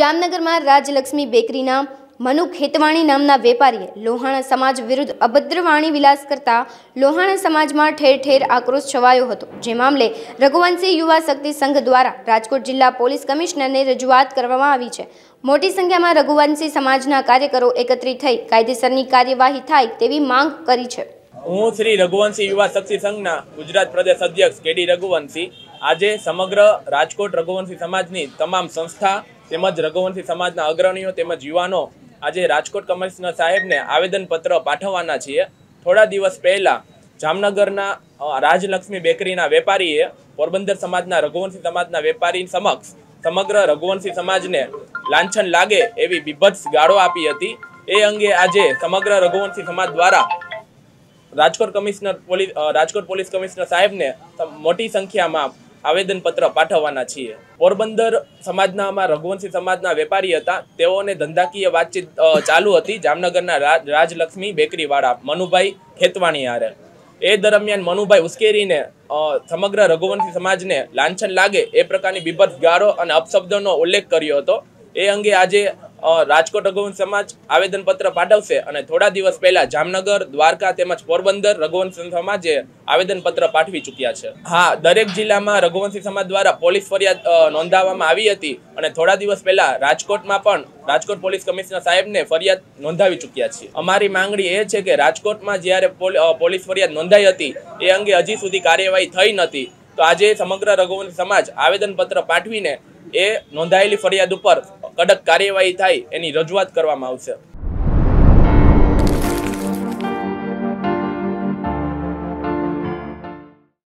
જામનગરમાં રાજલક્ષ્મી બેકરીના મનુ ખેતવાણી નામના વેપારીએ લોહાણા સમાજ વિરુદ્ધ અભદ્ર વાણી વિલાસ કરતા લોહાણા સમાજમાં ઠેર ઠેર આક્રોશ છવાયો હતો જે મામલે રઘુવંશી યુવા શક્તિ સંઘ દ્વારા રાજકોટ જિલ્લા પોલીસ કમિશનરને રજૂઆત કરવામાં આવી છે મોટી સંખ્યામાં રઘુવંશી સમાજના કાર્યકરો એકત્રિત થઈ કાયદેસરની કાર્યવાહી થાય તેવી માંગ કરી છે હું શ્રી રઘુવંશી યુવા શક્તિ સંઘના ગુજરાત પ્રદેશ અધ્યક્ષ કેડી રઘુવંશી આજે સમગ્ર રાજકોટ રઘુવંશી સમાજની તમામ સંસ્થા તેમજ રઘુવંશી સમાજના અગ્રણીઓ તેમજ યુવાનો આજે રાજકોટ કમિશનર સાહેબને આવેદનપત્ર પાઠવવાના છીએ થોડા દિવસ પહેલાં જામનગરના રાજલક્ષ્મી બેકરીના વેપારીએ પોરબંદર સમાજના રઘુવંશી સમાજના વેપારી સમક્ષ સમગ્ર રઘુવંશી સમાજને લાંછન લાગે એવી બીભત્સ ગાળો આપી હતી એ અંગે આજે સમગ્ર રઘુવંશી સમાજ દ્વારા Rajkot commissioner police Rajkot police commissioner સાહેબને મોટી સંખ્યામાં આવેદનપત્ર પાઠવવાના છીએ પોરબંદર સમાજનામાં રઘુવંશી સમાજના વેપારી હતા તેઓને ધંધાકીય વાતચીત ચાલુ હતી જામનગરના રાજલક્ષ્મી બેકરીવાળા મનુભાઈ ખેતવાણી હારે એ દરમિયાન મનુભાઈ ઉશ્કેરીને સમગ્ર રઘુવંશી સમાજને લાંછન લાગે એ પ્રકારની બીભત્સ ગારો અને અપશબ્દોનો ઉલ્લેખ કર્યો હતો એ અંગે આજે રાજકોટ રઘુવંશ સમાજ આવેદનપત્ર પાઠવશે અને થોડા દિવસ પહેલા જામનગર દ્વારકા તેમજ પોરબંદર રઘુવંશ સમાજે આવેદનપત્ર પાઠવી ચૂક્યા છે હા દરેક જિલ્લામાં રઘુવંશી સમાજ દ્વારા પોલીસ ફરિયાદ નોંધાવવામાં આવી હતી અને થોડા દિવસ પહેલા રાજકોટમાં પણ રાજકોટ પોલીસ કમિશનર સાહેબને ફરિયાદ નોંધાવી ચૂક્યા છીએ અમારી માંગણી એ છે કે રાજકોટમાં જ્યારે પોલીસ ફરિયાદ નોંધાઈ હતી એ અંગે હજી સુધી કાર્યવાહી થઈ નથી તો આજે સમગ્ર રઘુવંશ સમાજ આવેદનપત્ર પાઠવીને એ નોંધાયેલી ફરિયાદ ઉપર કડક કાર્યવાહી થાય એની રજૂઆત કરવામાં આવશે